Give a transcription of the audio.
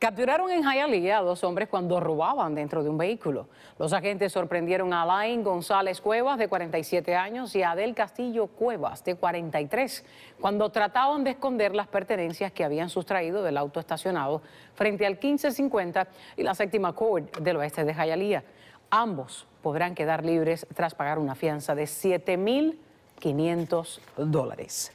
Capturaron en Hialeah a dos hombres cuando robaban dentro de un vehículo. Los agentes sorprendieron a Alain González Cuevas, de 47 años, y a Adel Castillo Cuevas, de 43, cuando trataban de esconder las pertenencias que habían sustraído del auto estacionado frente al 1550 y la séptima Court del oeste de Hialeah. Ambos podrán quedar libres tras pagar una fianza de 7.500 dólares.